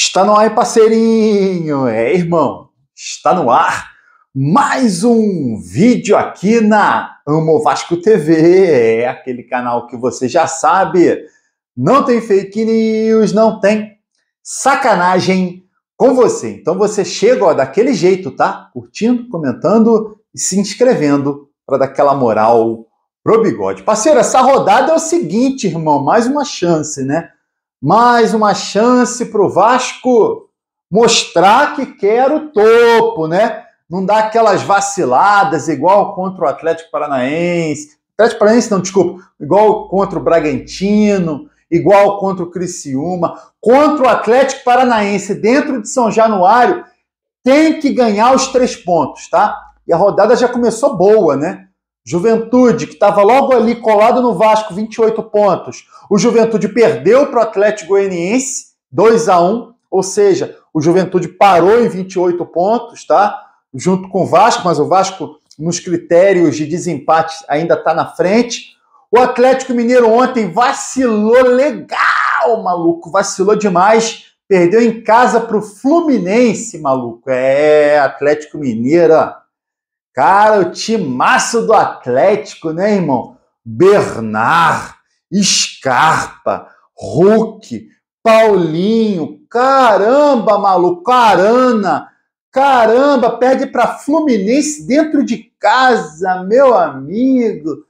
Está no ar, parceirinho! É, irmão, está no ar mais um vídeo aqui na Amo Vasco TV, é aquele canal que você já sabe. Não tem fake news, não tem sacanagem com você. Então você chega ó, daquele jeito, tá? Curtindo, comentando e se inscrevendo para dar aquela moral pro bigode. Parceiro, essa rodada é o seguinte, irmão, mais uma chance, né? Mais uma chance para o Vasco mostrar que quer o topo, né? Não dá aquelas vaciladas igual contra o Atlético Paranaense. Atlético Paranaense, não, desculpa. Igual contra o Bragantino, igual contra o Criciúma. Contra o Atlético Paranaense, dentro de São Januário, tem que ganhar os três pontos, tá? E a rodada já começou boa, né? Juventude, que estava logo ali colado no Vasco, 28 pontos. O Juventude perdeu para o Atlético Goianiense, 2 a 1 ou seja, o Juventude parou em 28 pontos, tá? Junto com o Vasco, mas o Vasco, nos critérios de desempate, ainda está na frente. O Atlético Mineiro ontem vacilou legal, maluco, vacilou demais. Perdeu em casa para o Fluminense, maluco. É, Atlético Mineiro, ó. Cara, o timaço do Atlético, né, irmão? Bernard, Scarpa, Hulk, Paulinho, caramba, maluco, Arana, caramba, perde para Fluminense dentro de casa, meu amigo.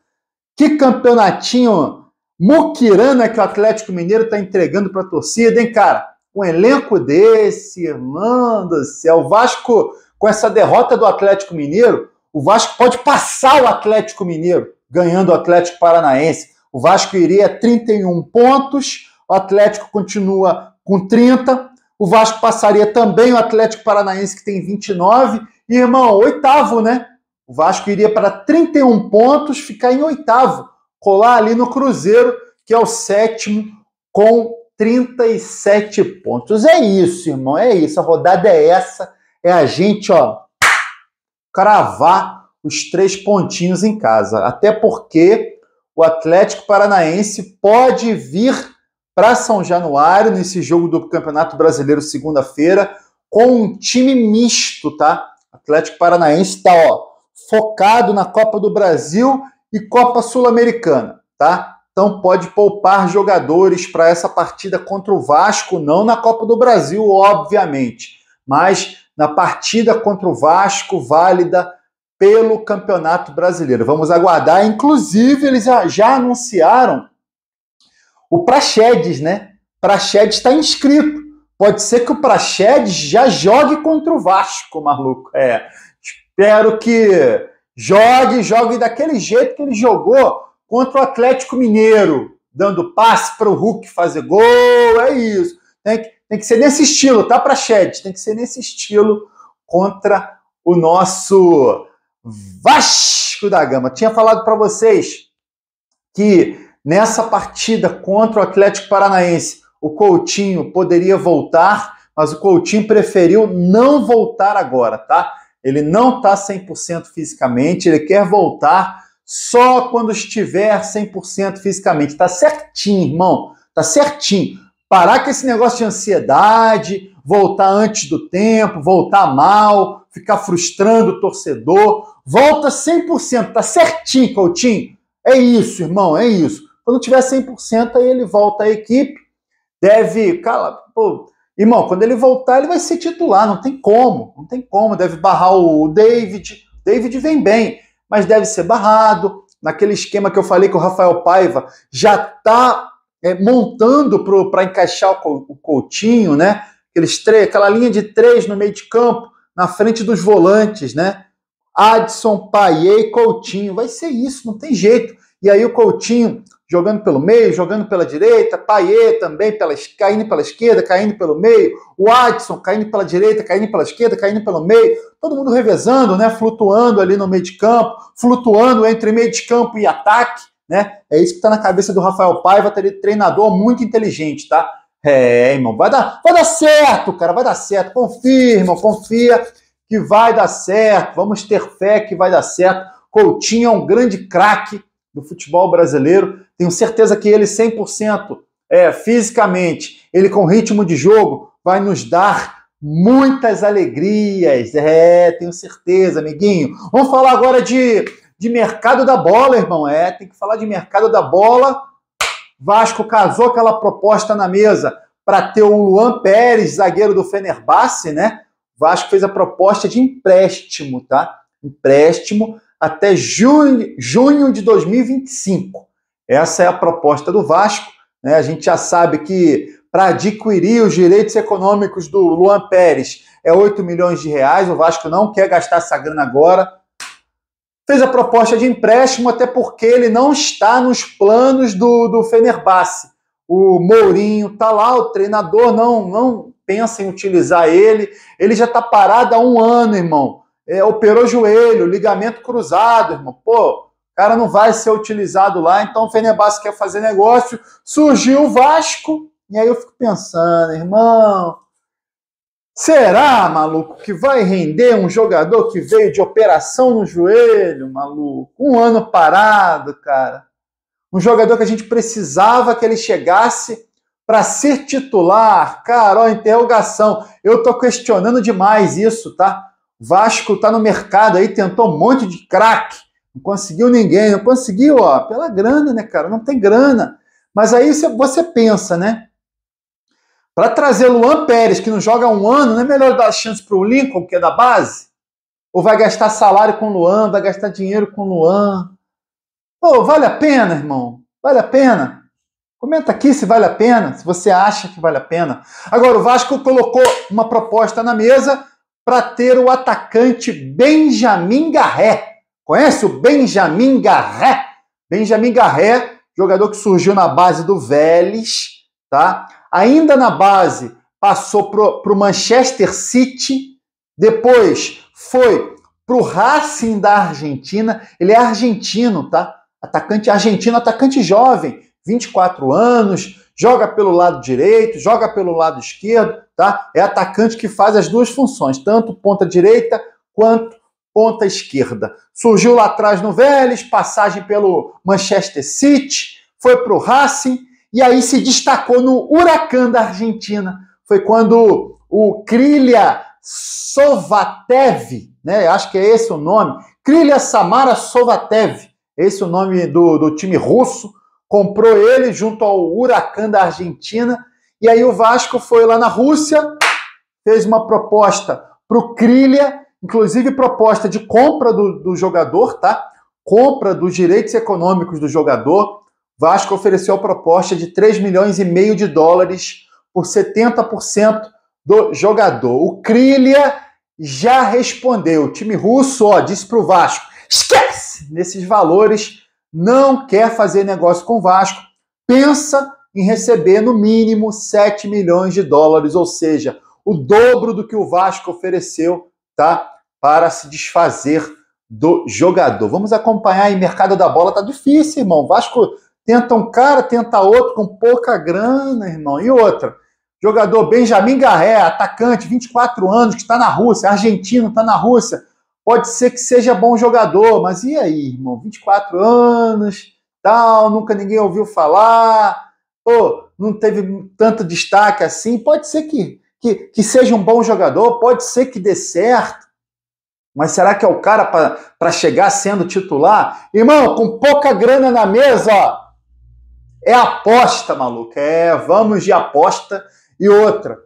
Que campeonatinho muquirana que o Atlético Mineiro está entregando para a torcida, hein, cara? Um elenco desse, irmão do céu. O Vasco, com essa derrota do Atlético Mineiro, o Vasco pode passar o Atlético Mineiro, ganhando o Atlético Paranaense. O Vasco iria a 31 pontos, o Atlético continua com 30. O Vasco passaria também o Atlético Paranaense, que tem 29. E, irmão, oitavo, né? O Vasco iria para 31 pontos, ficar em oitavo, colar ali no Cruzeiro, que é o sétimo, com 37 pontos. É isso, irmão, é isso. A rodada é essa. É a gente, ó, cravar os três pontinhos em casa. Até porque o Atlético Paranaense pode vir para São Januário nesse jogo do Campeonato Brasileiro segunda-feira com um time misto, tá? Atlético Paranaense está focado na Copa do Brasil e Copa Sul-Americana, tá? Então pode poupar jogadores para essa partida contra o Vasco, não na Copa do Brasil, obviamente, mas na partida contra o Vasco, válida pelo Campeonato Brasileiro. Vamos aguardar. Inclusive, eles já, anunciaram o Praxedes, né? Praxedes está inscrito. Pode ser que o Praxedes já jogue contra o Vasco, maluco. É. Espero que jogue, jogue daquele jeito que ele jogou contra o Atlético Mineiro, dando passe para o Hulk fazer gol. É isso. Tem que tem que ser nesse estilo, tá, Prachete? Tem que ser nesse estilo contra o nosso Vasco da Gama. Tinha falado para vocês que nessa partida contra o Atlético Paranaense, o Coutinho poderia voltar, mas o Coutinho preferiu não voltar agora, tá? Ele não tá 100% fisicamente, ele quer voltar só quando estiver 100% fisicamente. Tá certinho, irmão. Tá certinho. Parar com esse negócio de ansiedade, voltar antes do tempo, voltar mal, ficar frustrando o torcedor. Volta 100%, tá certinho, Coutinho. É isso, irmão, é isso. Quando tiver 100%, aí ele volta à equipe. Deve, cala pô, irmão, quando ele voltar, ele vai ser titular, não tem como, não tem como. Deve barrar o David. David vem bem, mas deve ser barrado. Naquele esquema que eu falei que o Rafael Paiva já está é, montando para encaixar o, o Coutinho, né? Aqueles três, aquela linha de três no meio de campo, na frente dos volantes, né? Adson, Paier e Coutinho. Vai ser isso, não tem jeito. E aí o Coutinho jogando pelo meio, jogando pela direita, Paier também pela, caindo pela esquerda, caindo pelo meio, o Adson caindo pela direita, caindo pela esquerda, caindo pelo meio, todo mundo revezando, né? Flutuando ali no meio de campo, flutuando entre meio de campo e ataque né? É isso que está na cabeça do Rafael Paiva, treinador muito inteligente, tá? É, irmão, vai dar, vai dar certo, cara, vai dar certo. Confirma, confia que vai dar certo. Vamos ter fé que vai dar certo. Coutinho é um grande craque do futebol brasileiro. Tenho certeza que ele 100% é, fisicamente, ele com ritmo de jogo, vai nos dar muitas alegrias. É, tenho certeza, amiguinho. Vamos falar agora de de mercado da bola, irmão. É, tem que falar de mercado da bola. Vasco casou aquela proposta na mesa para ter o Luan Pérez, zagueiro do Fenerbahçe, né? Vasco fez a proposta de empréstimo, tá? Empréstimo até junho, junho de 2025. Essa é a proposta do Vasco. Né? A gente já sabe que para adquirir os direitos econômicos do Luan Pérez é 8 milhões de reais. O Vasco não quer gastar essa grana agora fez a proposta de empréstimo, até porque ele não está nos planos do, do Fenerbahçe. O Mourinho está lá, o treinador não, não pensa em utilizar ele. Ele já está parado há um ano, irmão. É, operou joelho, ligamento cruzado, irmão. Pô, cara não vai ser utilizado lá, então o Fenerbahçe quer fazer negócio, surgiu o Vasco, e aí eu fico pensando, irmão, Será, maluco, que vai render um jogador que veio de operação no joelho, maluco? Um ano parado, cara. Um jogador que a gente precisava que ele chegasse para ser titular. Cara, ó, interrogação. Eu tô questionando demais isso, tá? Vasco tá no mercado aí, tentou um monte de craque. Não conseguiu ninguém, não conseguiu, ó, pela grana, né, cara? Não tem grana. Mas aí você pensa, né? Para trazer Luan Pérez, que não joga há um ano, não é melhor dar chance para o Lincoln, que é da base? Ou vai gastar salário com Luan, vai gastar dinheiro com Luan? Pô, vale a pena, irmão? Vale a pena? Comenta aqui se vale a pena, se você acha que vale a pena. Agora, o Vasco colocou uma proposta na mesa para ter o atacante Benjamin Garré. Conhece o Benjamin Garré? Benjamin Garré, jogador que surgiu na base do Vélez, tá? ainda na base, passou para o Manchester City, depois foi para o Racing da Argentina. Ele é argentino, tá? Atacante argentino, atacante jovem, 24 anos, joga pelo lado direito, joga pelo lado esquerdo, tá? É atacante que faz as duas funções, tanto ponta direita quanto ponta esquerda. Surgiu lá atrás no Vélez, passagem pelo Manchester City, foi para o Racing e aí se destacou no Huracan da Argentina. Foi quando o Krilha Sovatev, né? Acho que é esse o nome. Krilha Samara Sovatev, esse é o nome do, do time russo, comprou ele junto ao Huracan da Argentina. E aí o Vasco foi lá na Rússia, fez uma proposta para o Krilha, inclusive proposta de compra do, do jogador, tá? Compra dos direitos econômicos do jogador, Vasco ofereceu a proposta de 3 milhões e meio de dólares por 70% do jogador. O Krilia já respondeu. O time russo ó, disse para o Vasco: esquece nesses valores, não quer fazer negócio com o Vasco, pensa em receber no mínimo 7 milhões de dólares, ou seja, o dobro do que o Vasco ofereceu, tá? Para se desfazer do jogador. Vamos acompanhar aí, mercado da bola tá difícil, irmão. Vasco Tenta um cara, tenta outro com pouca grana, irmão. E outra, jogador Benjamin Garré, atacante, 24 anos, que está na Rússia, argentino, está na Rússia. Pode ser que seja bom jogador, mas e aí, irmão? 24 anos, tal, nunca ninguém ouviu falar, pô, não teve tanto destaque assim. Pode ser que, que, que seja um bom jogador, pode ser que dê certo. Mas será que é o cara para chegar sendo titular? Irmão, com pouca grana na mesa, ó, é aposta, maluca. É, vamos de aposta. E outra,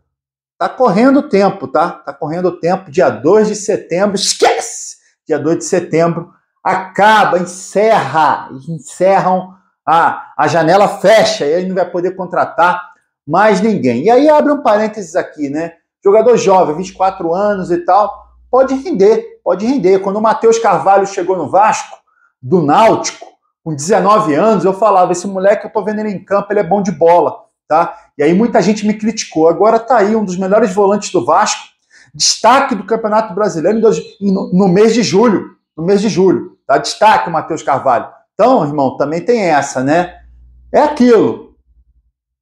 tá correndo o tempo, tá? Tá correndo o tempo. Dia 2 de setembro, esquece! Dia 2 de setembro, acaba, encerra. Encerram a, a janela, fecha. E aí não vai poder contratar mais ninguém. E aí abre um parênteses aqui, né? Jogador jovem, 24 anos e tal, pode render, pode render. Quando o Matheus Carvalho chegou no Vasco, do Náutico, com 19 anos, eu falava, esse moleque que eu tô vendo ele em campo, ele é bom de bola, tá? E aí muita gente me criticou. Agora tá aí um dos melhores volantes do Vasco, destaque do Campeonato Brasileiro no mês de julho, no mês de julho, tá? Destaque o Matheus Carvalho. Então, irmão, também tem essa, né? É aquilo.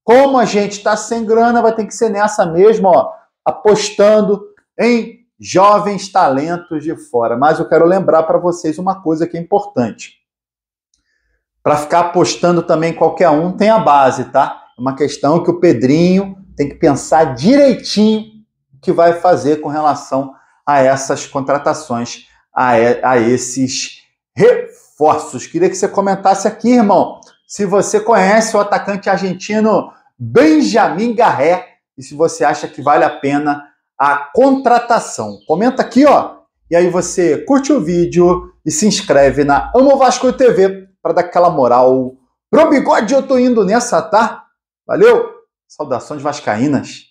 Como a gente tá sem grana, vai ter que ser nessa mesmo, ó, apostando em jovens talentos de fora. Mas eu quero lembrar para vocês uma coisa que é importante para ficar apostando também qualquer um, tem a base, tá? É uma questão que o Pedrinho tem que pensar direitinho o que vai fazer com relação a essas contratações, a, a esses reforços. Queria que você comentasse aqui, irmão, se você conhece o atacante argentino Benjamin Garré e se você acha que vale a pena a contratação. Comenta aqui, ó. E aí você curte o vídeo e se inscreve na Amo Vasco TV para dar aquela moral. Pro bigode eu tô indo nessa, tá? Valeu! Saudações vascaínas!